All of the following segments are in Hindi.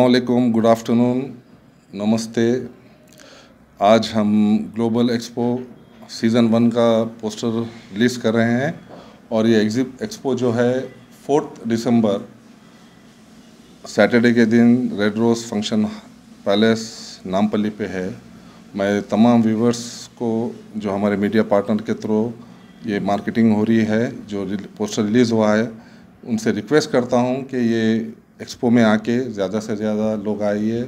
अलकुम गुड आफ्टरनून नमस्ते आज हम ग्लोबल एक्सपो सीज़न वन का पोस्टर रिलीज़ कर रहे हैं और ये एक्सपो जो है फोर्थ दिसंबर सैटरडे के दिन red rose function palace Nampally पे है मैं तमाम व्यूवर्स को जो हमारे मीडिया पार्टनर के थ्रू ये मार्केटिंग हो रही है जो पोस्टर रिलीज़ हुआ है उनसे रिक्वेस्ट करता हूँ कि ये एक्सपो में आके ज़्यादा से ज़्यादा लोग आइए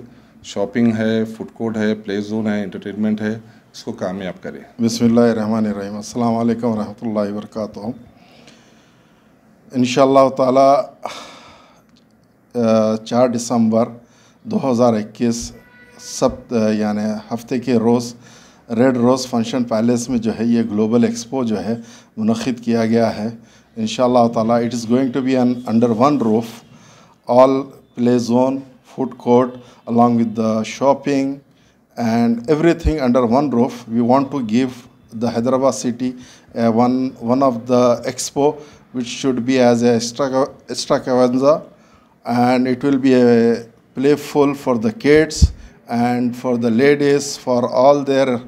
शॉपिंग है फूड कोर्ट है प्ले जोन है इंटरटेनमेंट है इसको कामयाब करें बसमिल रहीम अल्लाम वरहमल वरक इन शाह तार दिसंबर 2021 सब यानि हफ्ते के रोज़ रेड रोज़ फंक्शन पैलेस में जो है ये ग्लोबल एक्सपो जो है मुनद किया गया है इन शाह तट is going to be an under one roof all play zone, food court, along with the shopping and everything under one roof. We want to give the Hyderabad city one, one of the expo which should be as a extravaganza and it will be a playful for the kids and for the ladies for all their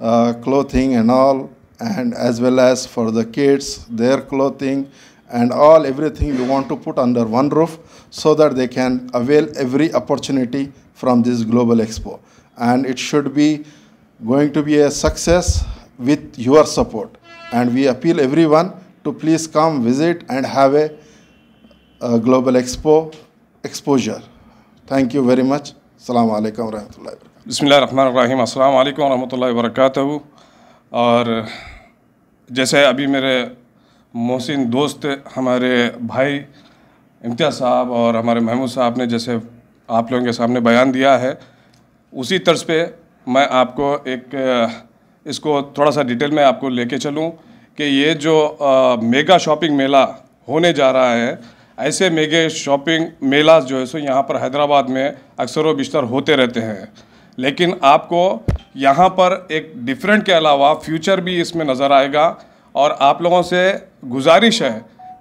uh, clothing and all and as well as for the kids their clothing and all everything we want to put under one roof so that they can avail every opportunity from this global expo. And it should be going to be a success with your support. And we appeal everyone to please come visit and have a, a global expo exposure. Thank you very much. assalam alaikum warahmatullahi wabarakatuh. Bismillah ar-Rahman rahim assalam alaikum warahmatullahi wabarakatuh. aur jaise abhi mere mohsin dost hamare bhai Imtiaz Sahab और हमारे महमूद साहब ने जैसे आप लोगों के सामने बयान दिया है उसी तर्ज पे मैं आपको एक इसको थोड़ा सा डिटेल में आपको लेके चलूं कि ये जो आ, मेगा शॉपिंग मेला होने जा रहा है ऐसे मेगे शॉपिंग मेला जो है सो यहाँ पर हैदराबाद में अक्सर व बिस्तर होते रहते हैं लेकिन आपको यहाँ पर एक डिफरेंट के अलावा फ्यूचर भी इसमें नज़र आएगा और आप लोगों से गुजारिश है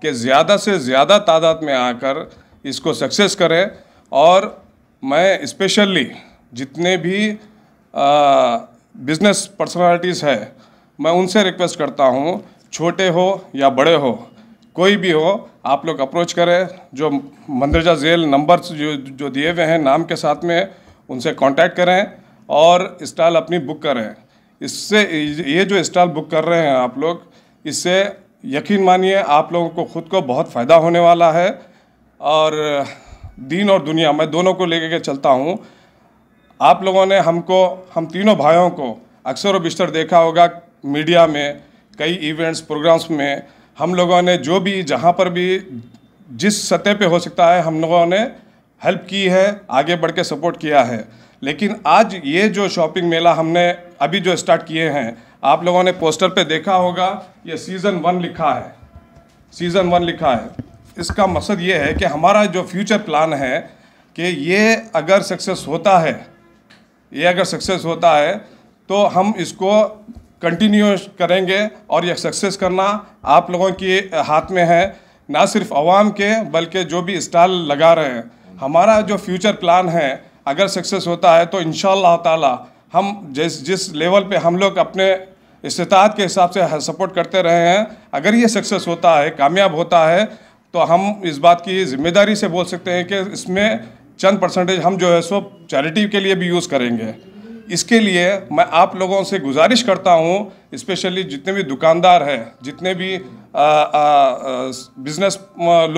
कि ज़्यादा से ज़्यादा तादाद में आकर इसको सक्सेस करें और मैं स्पेशली जितने भी बिजनेस पर्सनालिटीज़ है मैं उनसे रिक्वेस्ट करता हूँ छोटे हो या बड़े हो कोई भी हो आप लोग अप्रोच करें जो मंदरजा जेल नंबर जो जो दिए हुए हैं नाम के साथ में उनसे कांटेक्ट करें और स्टॉल अपनी बुक करें इससे ये जो स्टॉल बुक कर रहे हैं आप लोग इससे यकीन मानिए आप लोगों को ख़ुद को बहुत फ़ायदा होने वाला है और दीन और दुनिया मैं दोनों को लेकर के चलता हूँ आप लोगों ने हमको हम तीनों भाइयों को अक्सर व बिस्तर देखा होगा मीडिया में कई इवेंट्स प्रोग्राम्स में हम लोगों ने जो भी जहाँ पर भी जिस सतह पे हो सकता है हम लोगों ने हेल्प की है आगे बढ़ के सपोर्ट किया है लेकिन आज ये जो शॉपिंग मेला हमने अभी जो स्टार्ट किए हैं आप लोगों ने पोस्टर पे देखा होगा ये सीज़न वन लिखा है सीज़न वन लिखा है इसका मकसद ये है कि हमारा जो फ्यूचर प्लान है कि ये अगर सक्सेस होता है ये अगर सक्सेस होता है तो हम इसको कंटिन्यू करेंगे और यह सक्सेस करना आप लोगों के हाथ में है ना सिर्फ आवाम के बल्कि जो भी स्टाल लगा रहे हैं हमारा जो फ्यूचर प्लान है अगर सक्सेस होता है तो इन शाह हम जिस जिस लेवल पे हम लोग अपने इस्तात के हिसाब से सपोर्ट करते रहे हैं अगर ये सक्सेस होता है कामयाब होता है तो हम इस बात की जिम्मेदारी से बोल सकते हैं कि इसमें चंद परसेंटेज हम जो है सो चैरिटी के लिए भी यूज़ करेंगे इसके लिए मैं आप लोगों से गुजारिश करता हूँ इस्पेशली जितने भी दुकानदार हैं जितने भी बिजनेस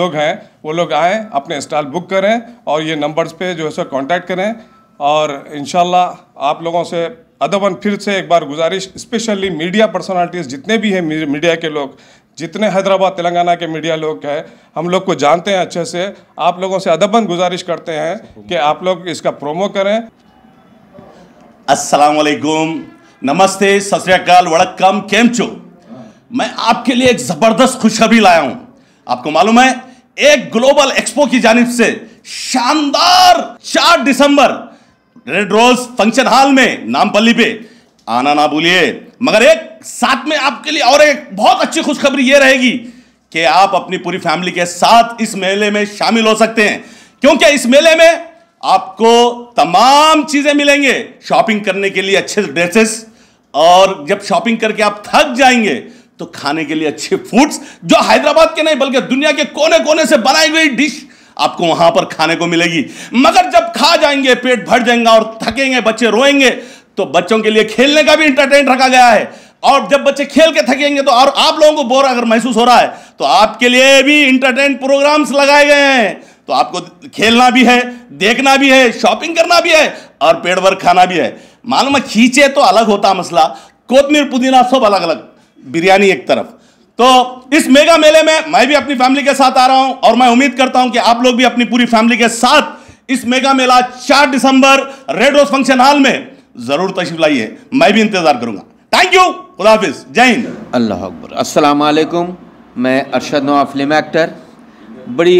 लोग हैं वो लोग आएँ अपने स्टॉल बुक करें और ये नंबर्स पे जो है सो कॉन्टैक्ट करें और इन आप लोगों से अदबन फिर से एक बार गुजारिश स्पेशली मीडिया पर्सनालिटीज़ जितने भी हैं मीडिया के लोग जितने हैदराबाद तेलंगाना के मीडिया लोग हैं हम लोग को जानते हैं अच्छे से आप लोगों से अदबन गुजारिश करते हैं कि आप लोग इसका प्रोमो करें असलकुम नमस्ते सत्याकाल वड़कम केम चो मैं आपके लिए एक ज़बरदस्त खुशखबरी लाया हूँ आपको मालूम है एक ग्लोबल एक्सपो की जानब से शानदार चार दिसंबर रेड रोज फंक्शन हॉल में नामपल्ली पे आना ना भूलिए मगर एक साथ में आपके लिए और एक बहुत अच्छी खुशखबरी यह रहेगी कि आप अपनी पूरी फैमिली के साथ इस मेले में शामिल हो सकते हैं क्योंकि इस मेले में आपको तमाम चीज़ें मिलेंगे शॉपिंग करने के लिए अच्छे ड्रेसेस और जब शॉपिंग करके आप थक जाएंगे तो खाने के लिए अच्छे फूड्स जो हैदराबाद के नहीं बल्कि दुनिया के कोने कोने से बनाई गई डिश आपको वहां पर खाने को मिलेगी मगर जब खा जाएंगे पेट भर जाएंगे और थकेंगे बच्चे रोएंगे तो बच्चों के लिए खेलने का भी इंटरटेन रखा गया है और जब बच्चे खेल के थकेंगे तो और आप लोगों को बोर अगर महसूस हो रहा है तो आपके लिए भी इंटरटेन प्रोग्राम्स लगाए गए हैं तो आपको खेलना भी है देखना भी है शॉपिंग करना भी है और पेड़ भर खाना भी है मालूम है खींचे तो अलग होता मसला कोतमीर पुदीना सब अलग अलग बिरयानी एक तरफ तो इस मेगा मेले में मैं भी अपनी फैमिली के साथ आ रहा हूं और मैं उम्मीद करता हूं कि आप लोग भी अपनी पूरी फैमिली के साथ इस मेगा मेला चार दिसंबर रेड रोज फंक्शन हॉल में जरूर तशरीफ लाइए मैं भी इंतजार करूंगा थैंक यू हाफिज जय हिंद अल्लाह अकबर वालेकुम मैं अरशद नवा फिल्म एक्टर बड़ी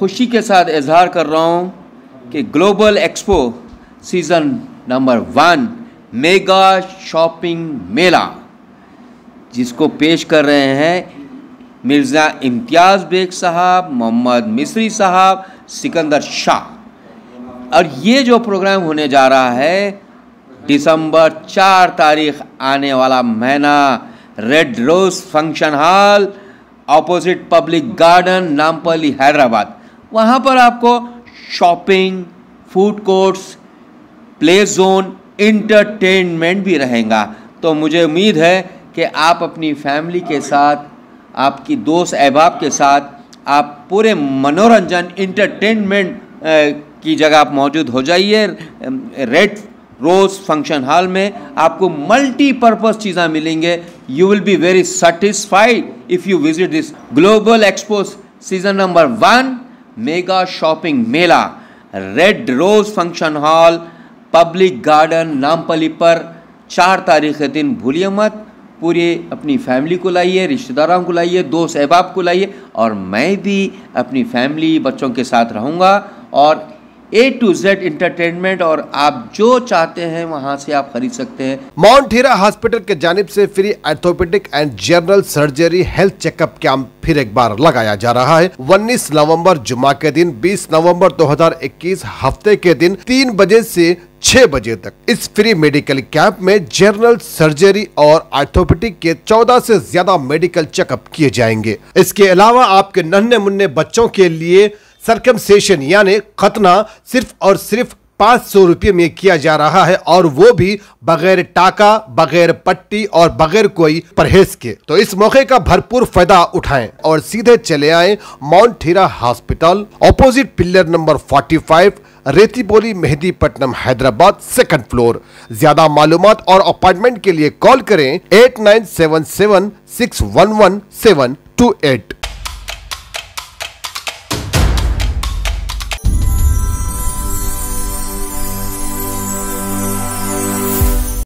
खुशी के साथ इजहार कर रहा हूँ कि global expo season number one mega shopping मेला जिसको पेश कर रहे हैं मिर्ज़ा इम्तियाज़ बेग साहब मोहम्मद मिस्री साहब सिकंदर शाह और ये जो प्रोग्राम होने जा रहा है दिसंबर चार तारीख आने वाला महीना red rose function hall opposite public garden Nampally Hyderabad वहाँ पर आपको shopping food courts play zone entertainment भी रहेगा तो मुझे उम्मीद है कि आप अपनी फैमिली के साथ आपकी दोस्त अहबाब के साथ आप पूरे मनोरंजन इंटरटेनमेंट की जगह आप मौजूद हो जाइए रेड रोज़ फंक्शन हॉल में आपको मल्टीपर्पज़ चीज़ें मिलेंगे you will be very satisfied if you visit this global expo season number one mega shopping mela red rose function hall public garden Nampally पर चार तारीख दिन भूलिए मत पूरे अपनी फैमिली को लाइए रिश्तेदारों को लाइए दोस्त अहबाब को लाइए और मैं भी अपनी फैमिली बच्चों के साथ रहूँगा और ए टू जेड इंटरटेनमेंट और आप जो चाहते हैं वहां से आप खरीद सकते हैं माउंट हीरा हॉस्पिटल के जानब से free orthopaedic and general surgery health checkup camp फिर एक बार लगाया जा रहा है 19 नवंबर जुमा के दिन 20 नवंबर 2021 हफ्ते के दिन तीन बजे से छह बजे तक इस फ्री मेडिकल कैंप में जनरल सर्जरी और आर्थोपेटिक के 14 से ज्यादा मेडिकल चेकअप किए जाएंगे इसके अलावा आपके नन्हे मुन्ने बच्चों के लिए सरकमसेशन यानी खतना सिर्फ और सिर्फ पाँच सौ रुपये में किया जा रहा है और वो भी बगैर टाका बगैर पट्टी और बगैर कोई परहेज के तो इस मौके का भरपूर फायदा उठाएं और सीधे चले आए mount Heera hospital opposite pillar number 45 Rethi बोली मेहदीपट्टनम हैदराबाद सेकंड फ्लोर ज्यादा मालूम और अपॉइंटमेंट के लिए कॉल करें eight nine seven seven six one one seven two eight